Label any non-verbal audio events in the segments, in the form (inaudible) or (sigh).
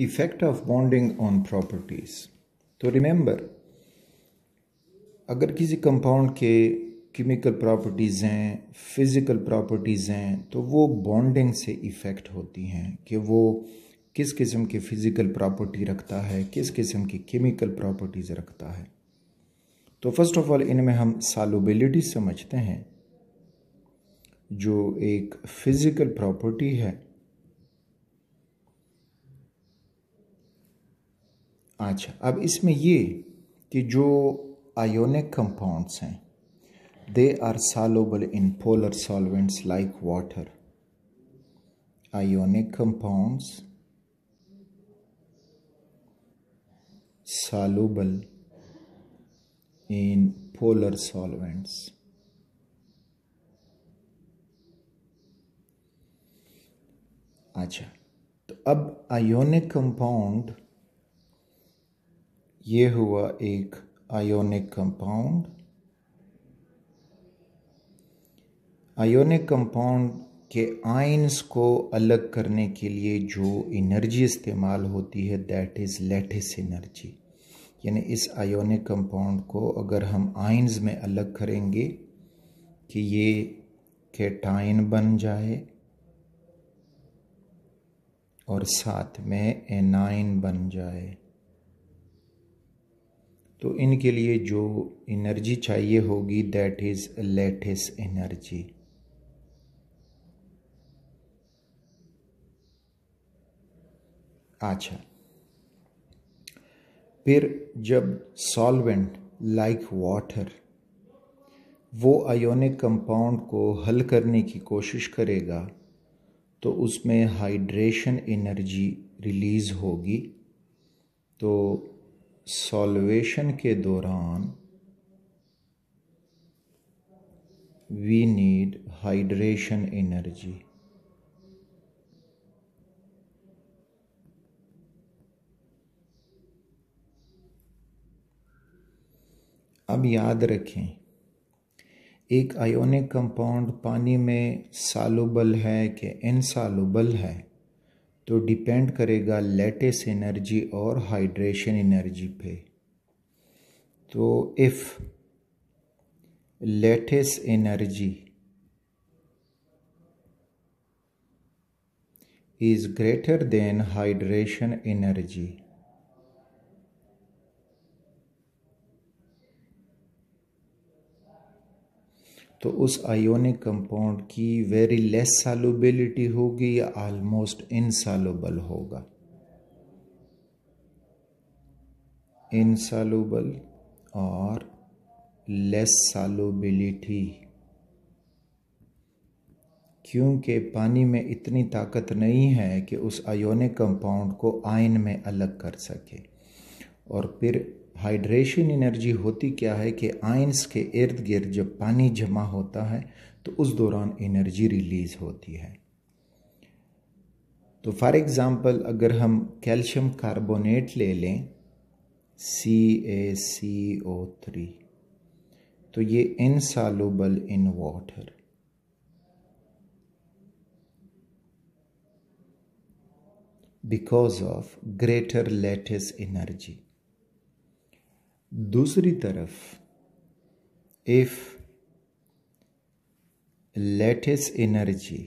Effect of bonding on properties तो remember अगर किसी कंपाउंड के केमिकल प्रॉपर्टीज़ हैं फिज़िकल प्रॉपर्टीज़ हैं तो वो बॉन्डिंग से इफ़ेक्ट होती हैं कि वो किस किस्म की फ़िज़िकल प्रॉपर्टी रखता है किस किस्म की केमिकल प्रॉपर्टीज़ रखता है तो फर्स्ट ऑफ़ ऑल इनमें हम सालोबिलिटी समझते हैं जो एक फ़िज़िकल प्रॉपर्टी है अच्छा अब इसमें ये कि जो आयोनिक कंपाउंड्स हैं they are soluble in polar solvents like water ionic compounds soluble in polar solvents अच्छा तो अब आयोनिक कंपाउंड ये हुआ एक आयोनिक कंपाउंड आयोनिक कंपाउंड के आइन्स को अलग करने के लिए जो एनर्जी इस्तेमाल होती है दैट इज़ लेटिस एनर्जी यानी इस आयोनिक कंपाउंड को अगर हम आइन्स में अलग करेंगे कि ये केटाइन बन जाए और साथ में एनाइन बन जाए तो इनके लिए जो एनर्जी चाहिए होगी दैट इज़ लेटेस एनर्जी अच्छा फिर जब सॉल्वेंट लाइक वाटर वो आयोनिक कंपाउंड को हल करने की कोशिश करेगा तो उसमें हाइड्रेशन एनर्जी रिलीज़ होगी तो सॉल्वेशन के दौरान वी नीड हाइड्रेशन एनर्जी अब याद रखें एक आयोनिक कंपाउंड पानी में सालुबल है कि इनसालुबल है तो डिपेंड करेगा लेटेस्ट एनर्जी और हाइड्रेशन एनर्जी पे तो if lattice energy is greater than hydration energy तो उस आयोनिक कंपाउंड की वेरी लेस सालुबिलिटी होगी या आलमोस्ट इनसालुबल होगा इनसालुबल और लेस सालुबिलिटी क्योंकि पानी में इतनी ताकत नहीं है कि उस आयोनिक कंपाउंड को आयन में अलग कर सके और फिर हाइड्रेशन एनर्जी होती क्या है कि आइंस के इर्द गिर्द जब पानी जमा होता है तो उस दौरान एनर्जी रिलीज़ होती है तो फॉर एग्ज़ाम्पल अगर हम कैल्शियम कार्बोनेट ले लें सी ए सी ओ थ्री तो ये insoluble in water because of greater lattice energy दूसरी तरफ if lattice energy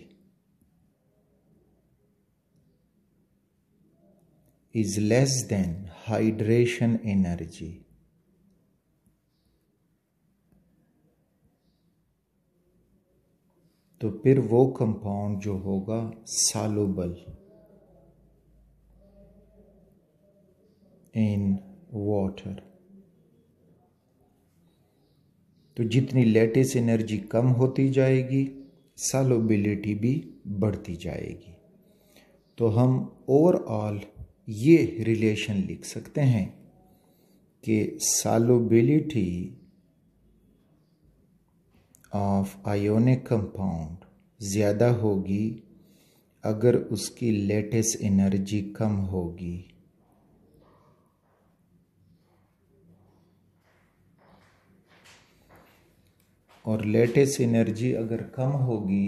is less than hydration energy तो फिर वो कंपाउंड जो होगा सालोबल इन वाटर तो जितनी लेटेस्ट एनर्जी कम होती जाएगी सालोबिलिटी भी बढ़ती जाएगी तो हम ओवरऑल ये रिलेशन लिख सकते हैं कि सालोबिलिटी ऑफ आयोनिक कंपाउंड ज़्यादा होगी अगर उसकी लेटेस्ट एनर्जी कम होगी और लेटेस्ट एनर्जी अगर कम होगी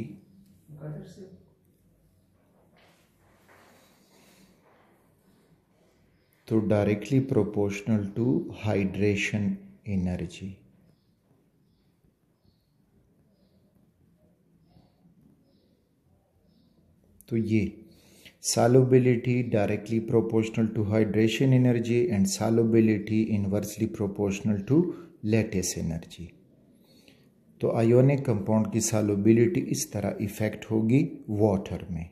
तो directly proportional to hydration energy तो ये solubility directly proportional to hydration energy and solubility inversely proportional to lattice energy तो आयोनिक कंपाउंड की सालोबिलिटी इस तरह इफेक्ट होगी वाटर में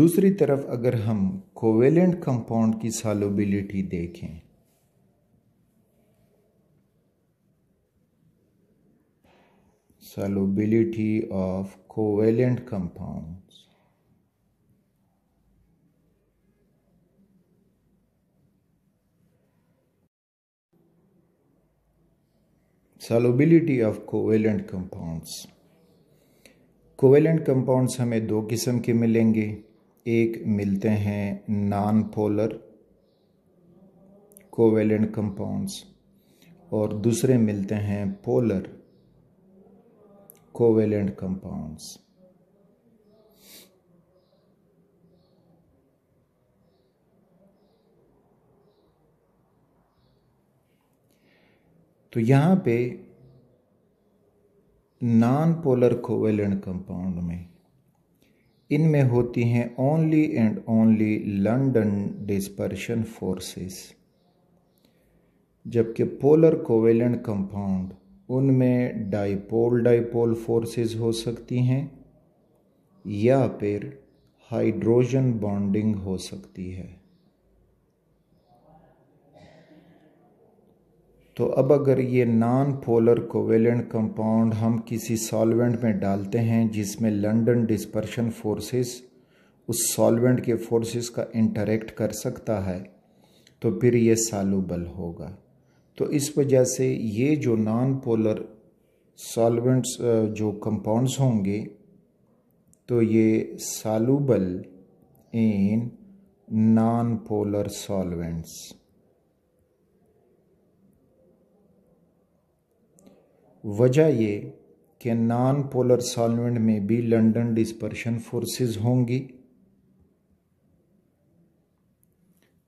दूसरी तरफ अगर हम कोवेलेंट कंपाउंड की सालोबिलिटी देखें solubility of covalent compound solubility of covalent compounds covalent compounds हमें दो किस्म के मिलेंगे एक मिलते हैं नॉन पोलर कोवेलेंट कंपाउंड्स और दूसरे मिलते हैं पोलर कोवेलेंट कंपाउंड्स तो यहाँ पे नॉन पोलर कोवेलेंट कंपाउंड में इनमें होती हैं only and only London dispersion forces जबकि पोलर कोवेलेंट कंपाउंड उनमें डाइपोल डाइपोल फोर्सेस हो सकती हैं या फिर हाइड्रोजन बॉन्डिंग हो सकती है तो अब अगर ये नॉन पोलर कोवेलेंट कंपाउंड हम किसी सॉल्वेंट में डालते हैं जिसमें लंडन डिस्पर्शन फोर्सेस उस सॉल्वेंट के फोर्सेस का इंटरेक्ट कर सकता है तो फिर ये सालूबल होगा तो इस वजह से ये जो नॉन पोलर सॉल्वेंट्स जो कंपाउंड्स होंगे तो ये soluble in non polar solvents वजह ये कि नॉन पोलर सॉल्वेंट में भी लंडन डिस्पर्शन फोर्सेस होंगी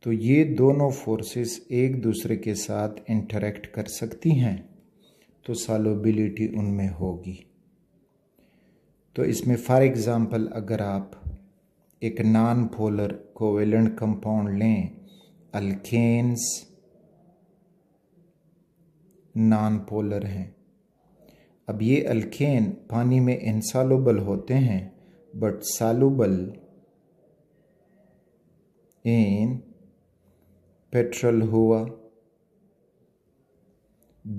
तो ये दोनों फोर्सेस एक दूसरे के साथ इंटरेक्ट कर सकती हैं तो सॉलोबिलिटी उनमें होगी तो इसमें फॉर एग्ज़ाम्पल अगर आप एक नॉन पोलर कोवेलेंट कंपाउंड लें अल्केन्स नॉन पोलर हैं अब ये अल्केन पानी में इनसालुबल होते हैं बट सालुबल इन पेट्रोल हुआ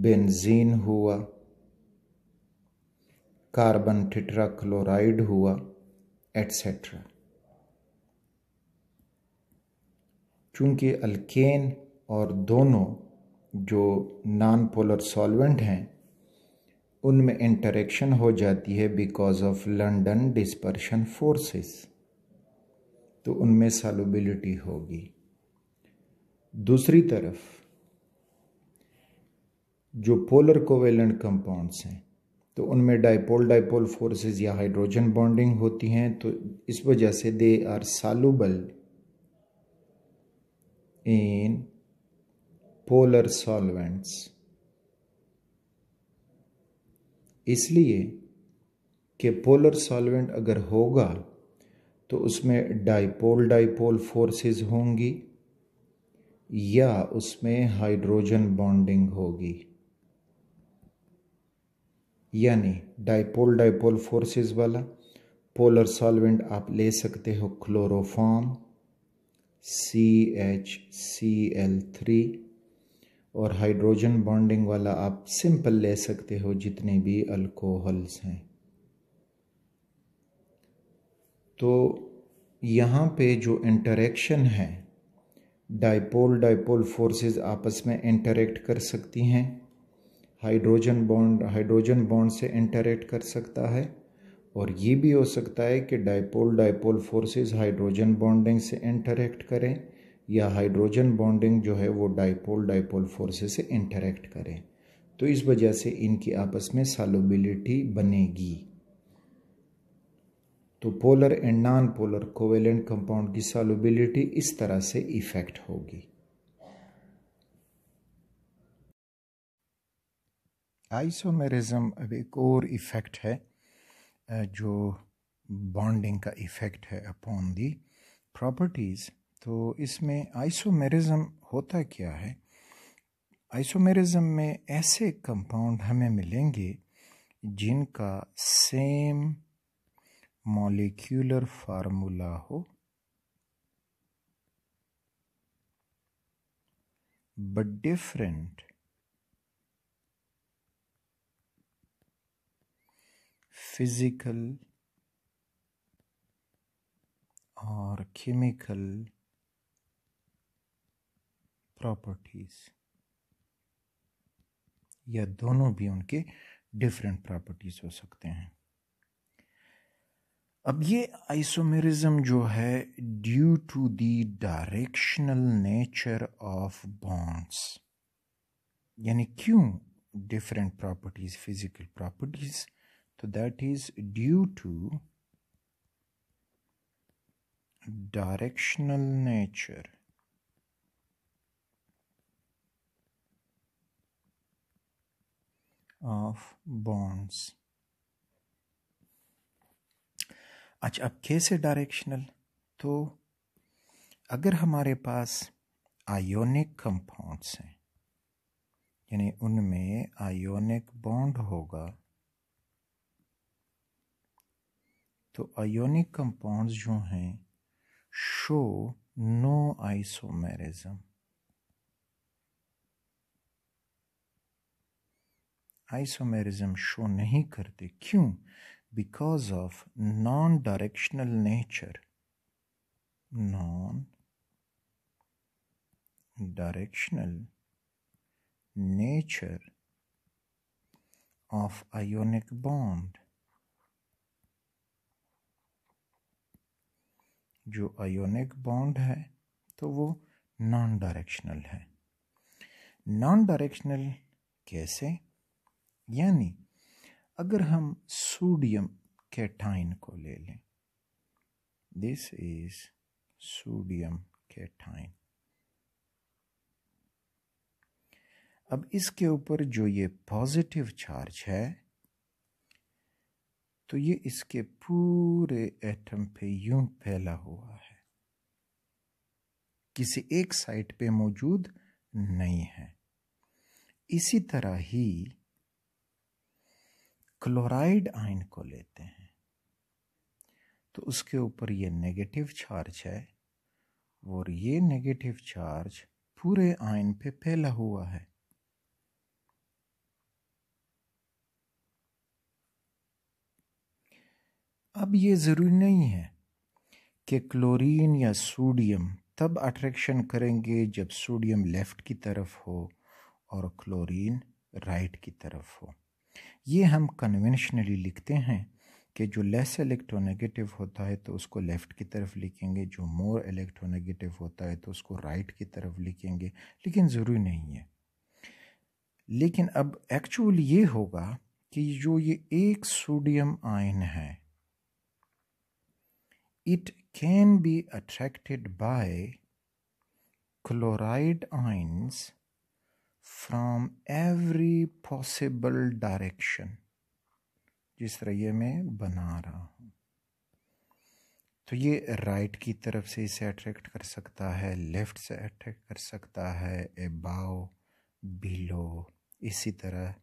बेंजीन हुआ कार्बन टिट्राक्लोराइड हुआ एट्सेट्रा चूँकि अल्केन और दोनों जो नॉन पोलर सॉल्वेंट हैं उनमें इंटरेक्शन हो जाती है because of London dispersion forces तो उनमें सॉलुबिलिटी होगी दूसरी तरफ जो पोलर कोवेलेंट कंपाउंड्स हैं तो उनमें डाइपोल डाइपोल फोर्सेस या हाइड्रोजन बॉन्डिंग होती हैं तो इस वजह से they are soluble in polar solvents इसलिए कि पोलर सॉल्वेंट अगर होगा तो उसमें डाइपोल डाइपोल फोर्सेस होंगी या उसमें हाइड्रोजन बॉन्डिंग होगी यानी डाइपोल डाइपोल फोर्सेस वाला पोलर सॉल्वेंट आप ले सकते हो chloroform C H C L three और हाइड्रोजन बॉन्डिंग वाला आप सिंपल ले सकते हो जितने भी अल्कोहल्स हैं तो यहाँ पे जो इंटरेक्शन है डाइपोल डाइपोल फोर्सेस आपस में इंटरेक्ट कर सकती हैं हाइड्रोजन बॉन्ड हाइड्रोजन बॉन्ड से इंटरेक्ट कर सकता है और ये भी हो सकता है कि dipole dipole forces hydrogen bonding से इंटरेक्ट करें या हाइड्रोजन बॉन्डिंग जो है वो डाइपोल डाइपोल फोर्सेस से इंटरेक्ट करें तो इस वजह से इनकी आपस में सालोबिलिटी बनेगी तो polar and non polar covalent compound की सालोबिलिटी इस तरह से इफेक्ट होगी आइसोमेरिज्म अब एक और इफ़ेक्ट है जो बॉन्डिंग का इफ़ेक्ट है अपॉन दी प्रॉपर्टीज़ तो इसमें आइसोमेरिज्म होता क्या है आइसोमेरिज्म में ऐसे कंपाउंड हमें मिलेंगे जिनका सेम मॉलिक्यूलर फार्मूला हो बट डिफरेंट फिजिकल और केमिकल प्रॉपर्टीज या दोनों भी उनके डिफरेंट प्रॉपर्टीज हो सकते हैं अब ये आइसोमेरिज्म जो है due to the directional nature of bonds यानी क्यों डिफरेंट प्रॉपर्टीज फिजिकल प्रॉपर्टीज तो that is due to directional nature of bonds. अच्छा अब कैसे डायरेक्शनल तो अगर हमारे पास आयोनिक कंपाउंड्स हैं यानी उनमें आयोनिक बॉन्ड होगा तो आयोनिक कंपाउंड्स जो हैं show no isomerism isomerism show नहीं करते क्यों because of non-directional nature non-directional nature of ionic bond जो आयोनिक बॉन्ड है तो वो नॉन डायरेक्शनल है नॉन डायरेक्शनल कैसे यानी अगर हम सोडियम कैटाइन को ले लें दिस इज सोडियम कैटाइन अब इसके ऊपर जो ये पॉजिटिव चार्ज है तो ये इसके पूरे एटम पे यूं फैला हुआ है किसी एक साइड पे मौजूद नहीं है इसी तरह ही क्लोराइड आयन को लेते हैं तो उसके ऊपर ये नेगेटिव चार्ज है और ये नेगेटिव चार्ज पूरे आयन पे फैला हुआ है अब ये ज़रूरी नहीं है कि क्लोरीन या सोडियम तब अट्रैक्शन करेंगे जब सोडियम लेफ़्ट की तरफ हो और क्लोरीन राइट की तरफ हो ये हम कन्वेंशनली लिखते हैं कि जो लेस इलेक्ट्रोनेगेटिव होता है तो उसको लेफ़्ट की तरफ लिखेंगे जो मोर इलेक्ट्रोनेगेटिव होता है तो उसको राइट right की तरफ लिखेंगे लेकिन ज़रूरी नहीं है लेकिन अब एक्चुअल ये होगा कि जो ये एक सोडियम आयन है it can be attracted by chloride ions from every possible direction जिस तरह ये मैं बना रहा हूँ तो ये राइट की तरफ से इसे अट्रैक्ट कर सकता है लेफ्ट से अट्रैक्ट कर सकता है एबाव बिलो इसी तरह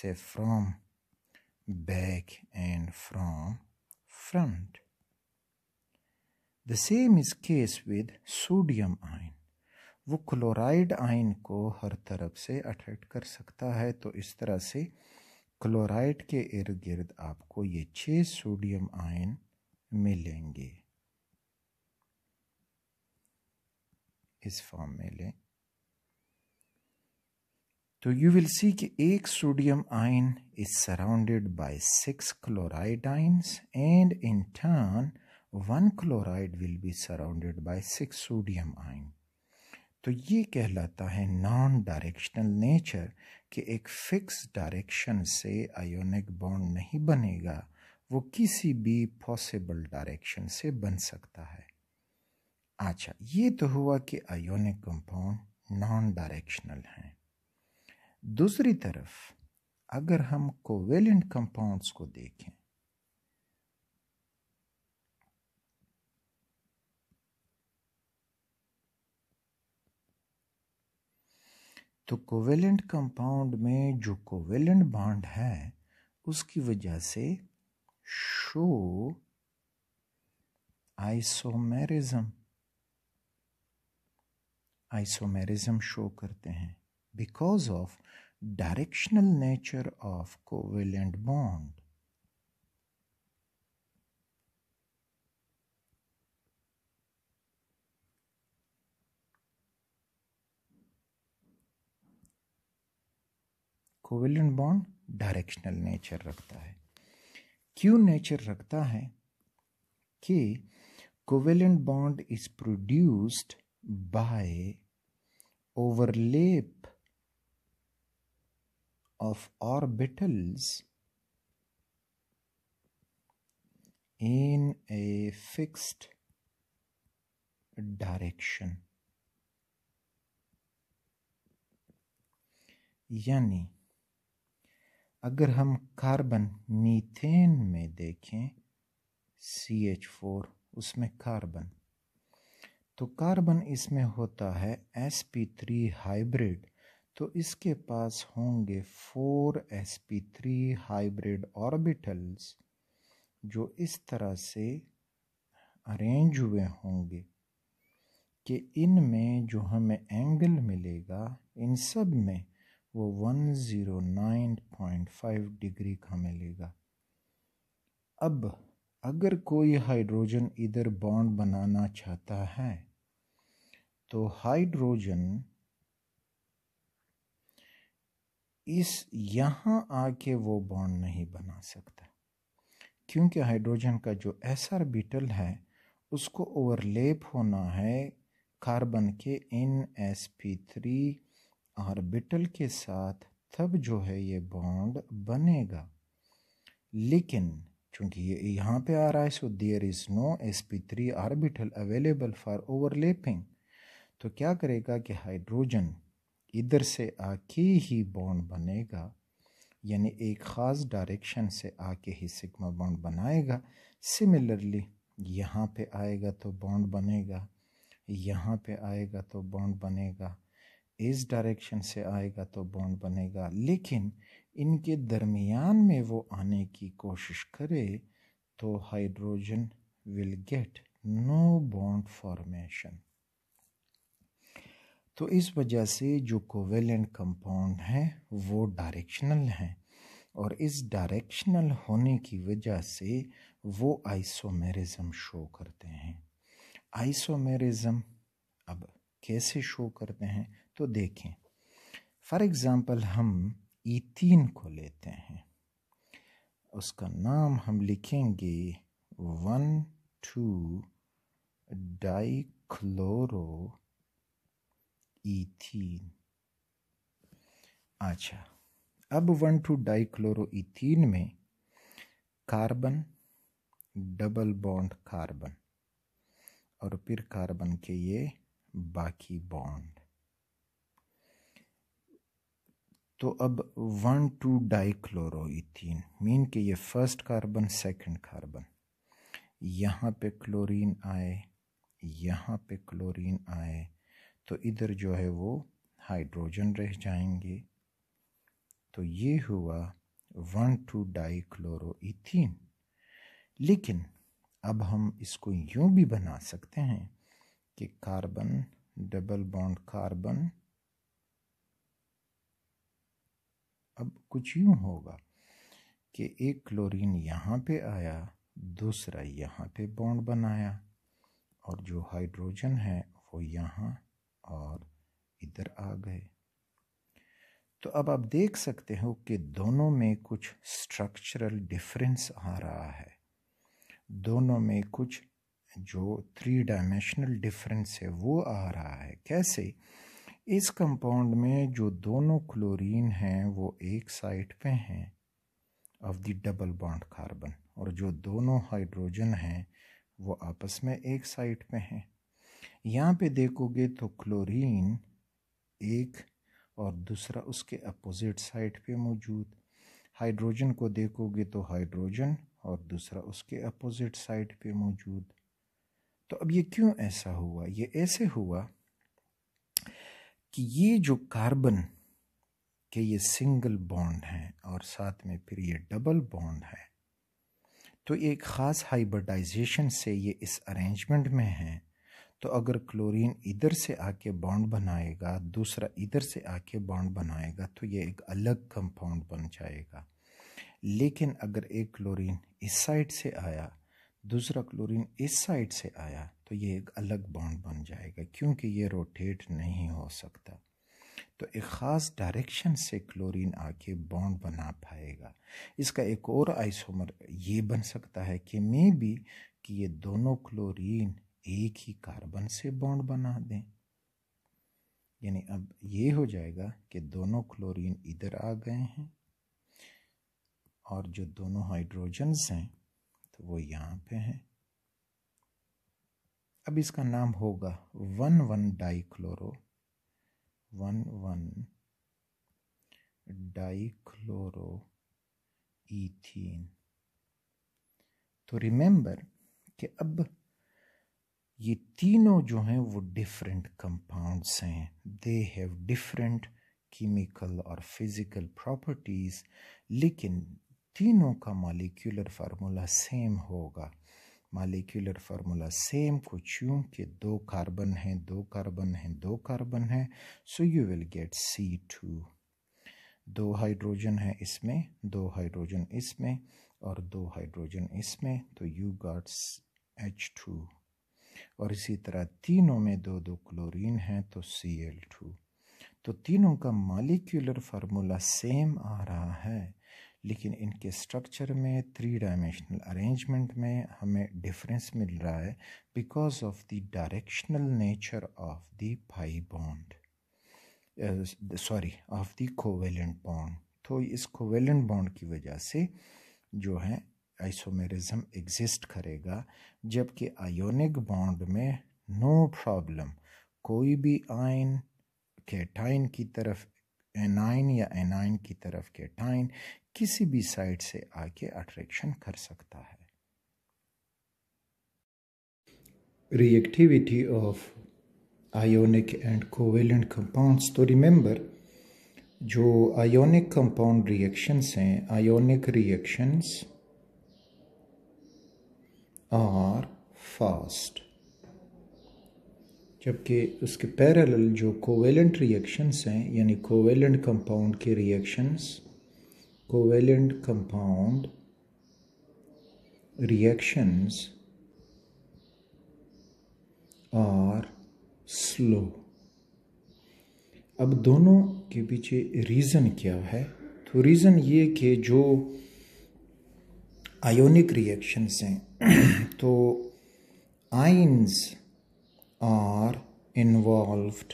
से from back and from front the same is case with sodium ion वो क्लोराइड आयन को हर तरफ से अट्रैक्ट कर सकता है तो इस तरह से क्लोराइड के इर्द गिर्द आपको ये छः सोडियम आयन मिलेंगे इस फॉर्म में लें तो यू विल सी कि एक sodium ion is surrounded by six chloride ions and in turn one chloride will be surrounded by six sodium ion तो ये कहलाता है नॉन डायरेक्शनल नेचर कि एक फिक्स डायरेक्शन से आयोनिक बॉन्ड नहीं बनेगा वो किसी भी पॉसिबल डायरेक्शन से बन सकता है अच्छा ये तो हुआ कि आयोनिक कंपाउंड नॉन डायरेक्शनल हैं दूसरी तरफ अगर हम कोवेलेंट कंपाउंड्स को देखें तो कोवेलेंट कंपाउंड में जो कोवेलेंट बॉन्ड है उसकी वजह से शो आइसोमेरिज्म आइसोमेरिज्म शो करते हैं because of directional nature of covalent bond covalent bond directional nature रखता है क्यों नेचर रखता है कि covalent bond is produced by overlap of orbitals in a fixed direction यानी अगर हम कार्बन मीथेन में देखें सी एच फोर उसमें कार्बन तो कार्बन इसमें होता है एस पी थ्री हाइब्रिड तो इसके पास होंगे four S P three hybrid orbitals जो इस तरह से अरेंज हुए होंगे कि इनमें जो हमें एंगल मिलेगा इन सब में वो 109.5 डिग्री का मिलेगा अब अगर कोई हाइड्रोजन इधर बॉन्ड बनाना चाहता है तो हाइड्रोजन इस यहाँ आके वो बॉन्ड नहीं बना सकता क्योंकि हाइड्रोजन का जो एस आर बीटल है उसको ओवरलेप होना है कार्बन के an S P three orbital के साथ तब जो है ये बॉन्ड बनेगा लेकिन चूंकि ये यहाँ पे आ रहा है so there is no S P three orbital available for overlapping तो क्या करेगा कि हाइड्रोजन इधर से आके ही बॉन्ड बनेगा यानी एक ख़ास डायरेक्शन से आके ही सिग्मा बॉन्ड बनाएगा सिमिलरली यहाँ पे आएगा तो बॉन्ड बनेगा यहाँ पे आएगा तो बॉन्ड बनेगा इस डायरेक्शन से आएगा तो बॉन्ड बनेगा लेकिन इनके दरमियान में वो आने की कोशिश करे तो hydrogen will get no bond formation तो इस वजह से जो कोवेलेंट कंपाउंड हैं वो डायरेक्शनल हैं और इस डायरेक्शनल होने की वजह से वो आइसोमेरिज्म शो करते हैं आइसोमेरिज्म अब कैसे शो करते हैं तो देखें फॉर एग्ज़ाम्पल हम ईथीन को लेते हैं उसका नाम हम लिखेंगे वन टू डाइक्लोरो ईथीन अच्छा अब वन टू डाइक्लोरो ईथीन में कार्बन डबल बॉन्ड कार्बन और फिर कार्बन के ये बाकी बॉन्ड तो अब one two dichloroethene mean कि ये फर्स्ट कार्बन सेकंड कार्बन यहाँ पे क्लोरीन आए यहाँ पे क्लोरीन आए तो इधर जो है वो हाइड्रोजन रह जाएंगे तो ये हुआ वन टू डाई क्लोरोथीन लेकिन अब हम इसको यूँ भी बना सकते हैं कि कार्बन डबल बॉन्ड कार्बन अब कुछ यूँ होगा कि एक क्लोरीन यहाँ पे आया दूसरा यहाँ पे बॉन्ड बनाया और जो हाइड्रोजन है वो यहाँ और इधर आ गए तो अब आप देख सकते हो कि दोनों में कुछ स्ट्रक्चरल डिफरेंस आ रहा है दोनों में कुछ जो थ्री डायमेंशनल डिफरेंस है वो आ रहा है कैसे इस कंपाउंड में जो दोनों क्लोरीन हैं वो एक साइड पे हैं of the double bond carbon और जो दोनों हाइड्रोजन हैं वो आपस में एक साइड पे हैं यहाँ पे देखोगे तो क्लोरीन एक और दूसरा उसके अपोजिट साइड पे मौजूद हाइड्रोजन को देखोगे तो हाइड्रोजन और दूसरा उसके अपोजिट साइड पे मौजूद तो अब ये क्यों ऐसा हुआ ये ऐसे हुआ कि ये जो कार्बन के ये सिंगल बॉन्ड हैं और साथ में फिर ये डबल बॉन्ड है तो एक ख़ास हाइब्रिडाइजेशन से ये इस अरेंजमेंट में हैं तो अगर क्लोरीन इधर से आके बॉन्ड बनाएगा दूसरा इधर से आके बॉन्ड बनाएगा तो ये एक अलग कंपाउंड बन जाएगा लेकिन अगर एक क्लोरीन इस साइड से आया दूसरा क्लोरीन इस साइड से आया तो ये एक अलग बॉन्ड बन जाएगा क्योंकि ये रोटेट नहीं हो सकता तो एक ख़ास डायरेक्शन से क्लोरीन आके बॉन्ड बना पाएगा इसका एक और आइसोमर ये बन सकता है कि मे बी कि ये दोनों क्लोरीन एक ही कार्बन से बॉन्ड बना दें यानी अब ये हो जाएगा कि दोनों क्लोरीन इधर आ गए हैं और जो दोनों हाइड्रोजन्स हैं वो यहाँ पे है अब इसका नाम होगा one one dichloro one one dichloro ethene तो रिमेंबर कि अब ये तीनों जो हैं वो डिफरेंट कंपाउंड्स हैं दे हैव डिफरेंट केमिकल और फिज़िकल प्रॉपर्टीज़ लेकिन तीनों का मालिक्यूलर फार्मूला सेम होगा मालिक्यूलर फार्मूला सेम कुछ यूं कि दो कार्बन हैं दो कार्बन हैं दो कार्बन हैं so you will get C two दो हाइड्रोजन है इसमें दो हाइड्रोजन इसमें और दो हाइड्रोजन इसमें तो यू गाट्स एच टू और इसी तरह तीनों में दो दो क्लोरीन हैं तो सी एल टू तो तीनों का मालिक्यूलर फार्मूला सेम आ रहा है लेकिन इनके स्ट्रक्चर में थ्री डायमेंशनल अरेंजमेंट में हमें डिफरेंस मिल रहा है because of the directional nature of the pi bond sorry of the covalent bond तो इस कोवेलेंट बॉन्ड की वजह से जो है आइसोमेरिज्म एग्जिस्ट करेगा जबकि आयोनिक बॉन्ड में नो प्रॉब्लम कोई भी आयन कैटाइन की तरफ एनाइन या एनाइन की तरफ कैटाइन किसी भी साइड से आके अट्रैक्शन कर सकता है reactivity of ionic and covalent compounds तो रिमेंबर जो आयोनिक कंपाउंड रिएक्शंस हैं आयोनिक रिएक्शंस आर फास्ट जबकि उसके पैरेलल जो कोवेलेंट रिएक्शंस हैं यानी कोवेलेंट कंपाउंड के reactions covalent compound reactions are slow अब दोनों के पीछे रीज़न क्या है तो रीज़न ये कि जो आयोनिक रिएक्शंस हैं (clears throat) तो आइन्स आर इन्वॉल्व्ड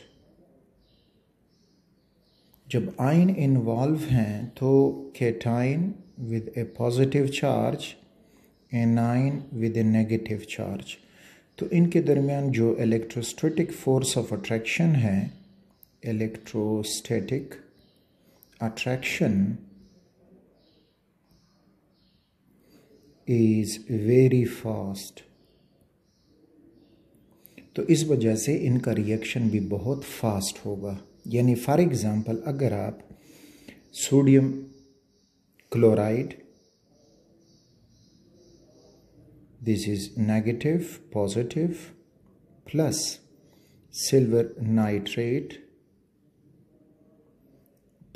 जब आइन इन्वॉल्व हैं तो cation with a positive charge anion with a negative charge तो इनके दरमियान जो इलेक्ट्रोस्टैटिक फोर्स ऑफ अट्रैक्शन है electrostatic attraction is very fast तो इस वजह से इनका रिएक्शन भी बहुत फास्ट होगा यानी फॉर एग्ज़ाम्पल अगर आप sodium chloride this is negative positive plus silver nitrate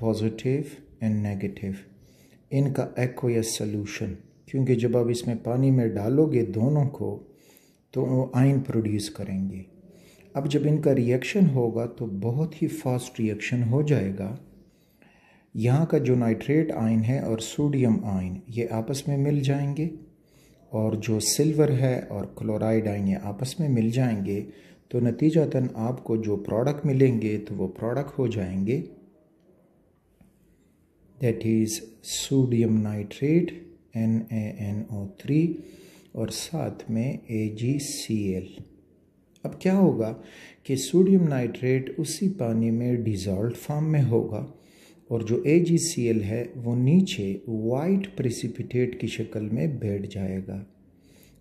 positive and negative इनका एक्वस सोल्यूशन क्योंकि जब आप इसमें पानी में डालोगे दोनों को तो वो आयन प्रोड्यूस करेंगे अब जब इनका रिएक्शन होगा तो बहुत ही फास्ट रिएक्शन हो जाएगा यहाँ का जो नाइट्रेट आयन है और सोडियम आयन ये आपस में मिल जाएंगे और जो सिल्वर है और क्लोराइड आयन ये आपस में मिल जाएंगे तो नतीजातन आपको जो प्रोडक्ट मिलेंगे तो वो प्रोडक्ट हो जाएंगे that is sodium nitrate N A N O three और साथ में ए जी सी एल अब क्या होगा कि सोडियम नाइट्रेट उसी पानी में डिज़ॉल्व फॉर्म में होगा और जो ए है वो नीचे वाइट प्रेसिपिटेट की शक्ल में बैठ जाएगा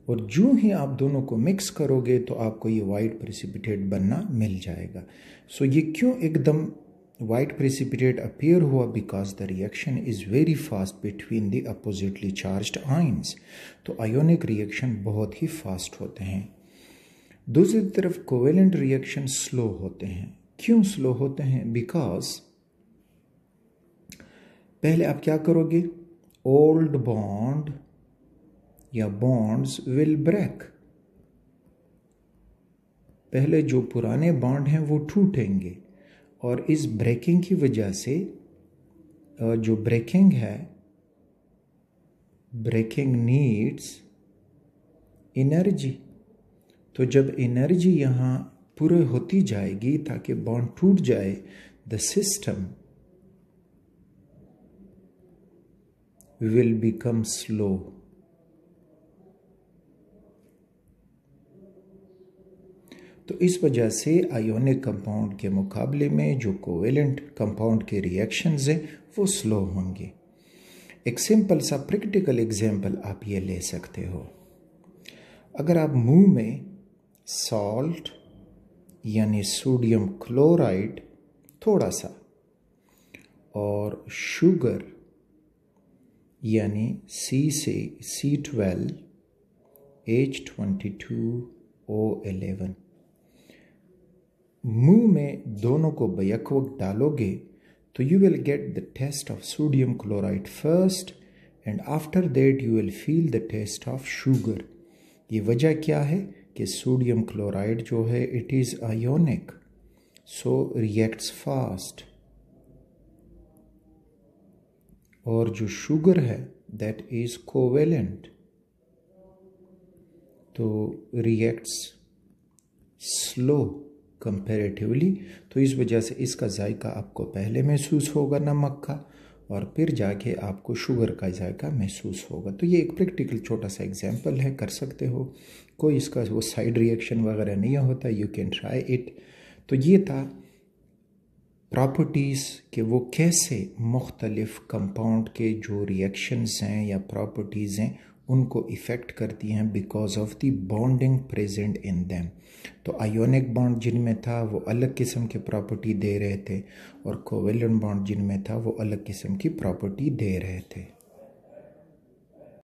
और जो ही आप दोनों को मिक्स करोगे तो आपको ये वाइट प्रेसिपिटेट बनना मिल जाएगा सो so ये क्यों एकदम वाइट प्रेसिपिटेट अपीयर हुआ because the reaction is very fast between the oppositely charged ions तो आयोनिक रिएक्शन बहुत ही फास्ट होते हैं दूसरी तरफ कोवेलेंट रिएक्शन स्लो होते हैं क्यों स्लो होते हैं बिकॉज पहले आप क्या करोगे ओल्ड बॉन्ड या बॉन्ड्स विल ब्रेक पहले जो पुराने बॉन्ड हैं वो टूटेंगे और इस ब्रेकिंग की वजह से जो ब्रेकिंग है ब्रेकिंग नीड्स एनर्जी तो जब एनर्जी यहाँ पूरे होती जाएगी ताकि बॉन्ड टूट जाए the system will become slow तो इस वजह से आयोनिक कंपाउंड के मुकाबले में जो कोवेलेंट कंपाउंड के रिएक्शंस हैं वो स्लो होंगे एक सिंपल सा प्रैक्टिकल एग्जांपल आप ये ले सकते हो अगर आप मुंह में सॉल्ट यानी सोडियम क्लोराइड थोड़ा सा और शुगर यानी सी से C twelve H twenty two O eleven मुंह में दोनों को वक्त डालोगे तो you will get the taste of sodium chloride first and after that you will feel the taste of sugar ये वजह क्या है कि सोडियम क्लोराइड जो है it is ionic so reacts fast और जो शुगर है दैट इज़ कोवेलेंट तो रिएक्ट्स स्लो कंपेरेटिवली तो इस वजह से इसका जायका आपको पहले महसूस होगा नमक का और फिर जाके आपको शुगर का जायका महसूस होगा तो ये एक प्रैक्टिकल छोटा सा एग्जाम्पल है कर सकते हो कोई इसका वो साइड रिएक्शन वगैरह नहीं होता यू कैन ट्राई इट तो ये था प्रॉपर्टीज़ के वो कैसे मुख्तलफ़ कंपाउंड के जो रिएक्शंस हैं या प्रॉपर्टीज़ हैं उनको इफ़ेक्ट करती हैं because of the bonding present in them तो आयोनिक बॉन्ड जिनमें था वो अलग किस्म की प्रॉपर्टी दे रहे थे और कोवेलन बॉन्ड जिनमें था वो अलग किस्म की प्रॉपर्टी दे रहे थे